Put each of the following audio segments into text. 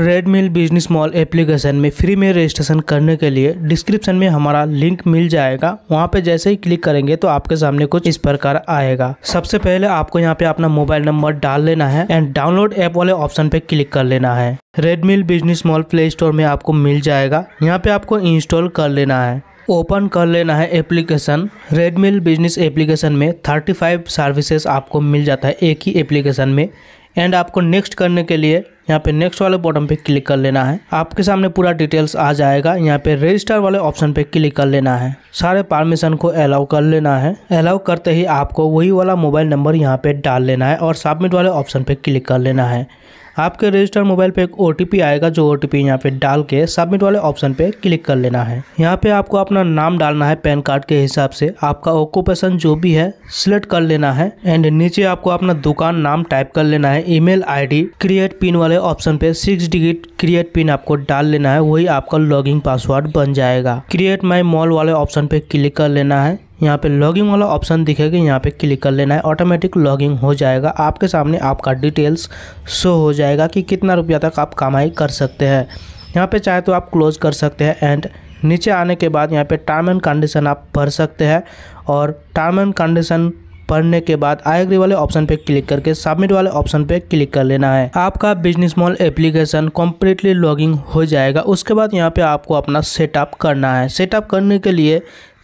रेडमिल business mall application में free में registration करने के लिए डिस्क्रिप्शन में हमारा लिंक मिल जाएगा वहाँ पे जैसे ही क्लिक करेंगे तो आपके सामने कुछ इस प्रकार आएगा सबसे पहले आपको यहाँ पे अपना मोबाइल नंबर डाल लेना है एंड डाउनलोड ऐप वाले ऑप्शन पे क्लिक कर लेना है Redmil business mall play store में आपको मिल जाएगा यहाँ पे आपको इंस्टॉल कर लेना है ओपन कर लेना है एप्लीकेशन रेडमिल बिजनेस एप्लीकेशन में 35 सर्विसेज आपको मिल जाता है एक ही एप्लीकेशन में एंड आपको नेक्स्ट करने के लिए यहाँ पे नेक्स्ट वाले बॉटम पे क्लिक कर लेना है आपके सामने पूरा डिटेल्स आ जाएगा यहाँ पे रजिस्टर वाले ऑप्शन पे क्लिक कर लेना है सारे परमिशन को अलाउ कर लेना है अलाउ करते ही आपको वही वाला मोबाइल नंबर यहाँ पे डाल लेना है और सबमिट वाले ऑप्शन पे क्लिक कर लेना है आपके रजिस्टर मोबाइल पे एक ओ आएगा जो ओ टी यहाँ पे डाल के सबमिट वाले ऑप्शन पे क्लिक कर लेना है यहाँ पे आपको अपना नाम डालना है पैन कार्ड के हिसाब से आपका ऑक्यूपेशन जो भी है सिलेक्ट कर लेना है एंड नीचे आपको अपना दुकान नाम टाइप कर लेना है ईमेल आईडी क्रिएट पिन वाले ऑप्शन पे सिक्स डिजिट क्रिएट पिन आपको डाल लेना है वही आपका लॉगिन पासवर्ड बन जाएगा क्रिएट माई मॉल वाले ऑप्शन पे क्लिक कर लेना है यहाँ पे लॉगिंग वाला ऑप्शन दिखेगा यहाँ पे क्लिक कर लेना है ऑटोमेटिक लॉगिंग हो जाएगा आपके सामने आपका डिटेल्स शो हो जाएगा कि कितना रुपया तक आप कमाई कर सकते हैं यहाँ पे चाहे तो आप क्लोज कर सकते हैं एंड नीचे आने के बाद यहाँ पे टर्म एंड कंडीशन आप भर सकते हैं और टर्म एंड कंडीशन पढ़ने के बाद आई एग्री वाले ऑप्शन पे क्लिक करके सबमिट वाले ऑप्शन पे क्लिक कर लेना है आपका business mall application completely logging हो जाएगा उसके बाद यहाँ पे आपको अपना सेटअप करना है सेटअप करने के लिए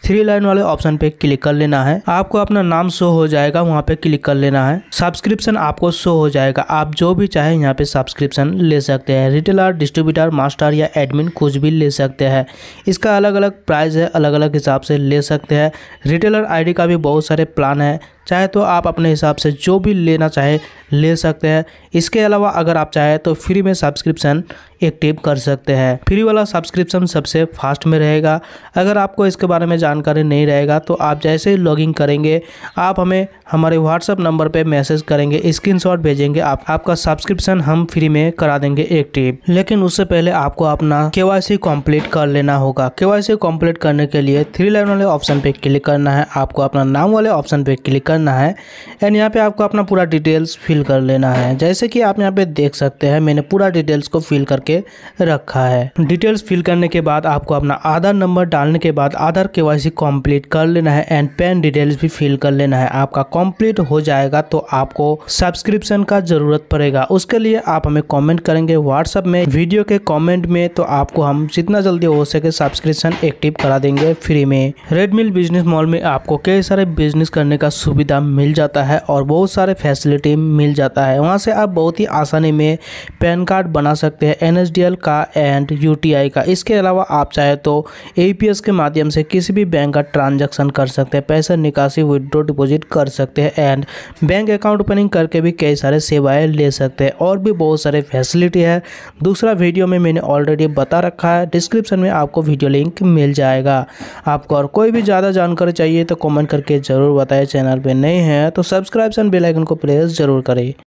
थ्री लाइन वाले ऑप्शन पे क्लिक कर लेना है आपको अपना नाम शो हो जाएगा वहाँ पे क्लिक कर लेना है सब्सक्रिप्शन आपको शो हो जाएगा आप जो भी चाहे यहाँ पे सब्सक्रिप्शन ले सकते हैं रिटेलर डिस्ट्रीब्यूटर मास्टर या एडमिन कुछ भी ले सकते हैं इसका अलग अलग प्राइस है अलग अलग हिसाब से ले सकते हैं रिटेलर आईडी का भी बहुत सारे प्लान है चाहे तो आप अपने हिसाब से जो भी लेना चाहे ले सकते हैं इसके अलावा अगर आप चाहें तो फ्री में सब्सक्रिप्शन एक्टिव कर सकते हैं फ्री वाला सब्सक्रिप्शन सबसे फास्ट में रहेगा अगर आपको इसके बारे में जानकारी नहीं रहेगा तो आप जैसे ही लॉगिन करेंगे आप हमें हमारे व्हाट्सअप नंबर पे मैसेज करेंगे स्क्रीनशॉट भेजेंगे आप आपका सब्सक्रिप्शन हम फ्री में करा देंगे एक्टिव लेकिन उससे पहले आपको अपना के वाई सी कर लेना होगा के वाई सी करने के लिए थ्री लाइन वाले ऑप्शन पे क्लिक करना है आपको अपना नाम वाले ऑप्शन पे क्लिक कर करना है एंड यहाँ पे आपको अपना पूरा डिटेल्स फिल कर लेना है जैसे कि आप यहाँ पे देख सकते हैं मैंने पूरा डिटेल्स को फिल करके रखा है डिटेल्स फिल करने के बाद आपको अपना आधार नंबर डालने के बाद आधार के वाई कंप्लीट कर लेना है एंड पैन डिटेल्स भी फिल कर लेना है आपका कंप्लीट हो जाएगा तो आपको सब्सक्रिप्शन का जरूरत पड़ेगा उसके लिए आप हमें कॉमेंट करेंगे व्हाट्सअप में वीडियो के कॉमेंट में तो आपको हम जितना जल्दी हो सके सब्सक्रिप्शन एक्टिव करा देंगे फ्री में रेडमिल बिजनेस मॉल में आपको कई सारे बिजनेस करने का सुविधा दाम मिल जाता है और बहुत सारे फैसिलिटी मिल जाता है वहाँ से आप बहुत ही आसानी में पैन कार्ड बना सकते हैं एन का एंड यू का इसके अलावा आप चाहे तो ए के माध्यम से किसी भी बैंक का ट्रांजेक्शन कर सकते हैं पैसा निकासी विड्रो डिपोजिट कर सकते हैं एंड बैंक अकाउंट ओपनिंग करके भी कई सारे सेवाएं ले सकते हैं और भी बहुत सारे फैसिलिटी है दूसरा वीडियो में मैंने ऑलरेडी बता रखा है डिस्क्रिप्शन में आपको वीडियो लिंक मिल जाएगा आपको और कोई भी ज़्यादा जानकारी चाहिए तो कमेंट करके ज़रूर बताएं चैनल पर नए हैं तो सब्सक्राइब्स एंड बेलाइकन को प्रेस जरूर करें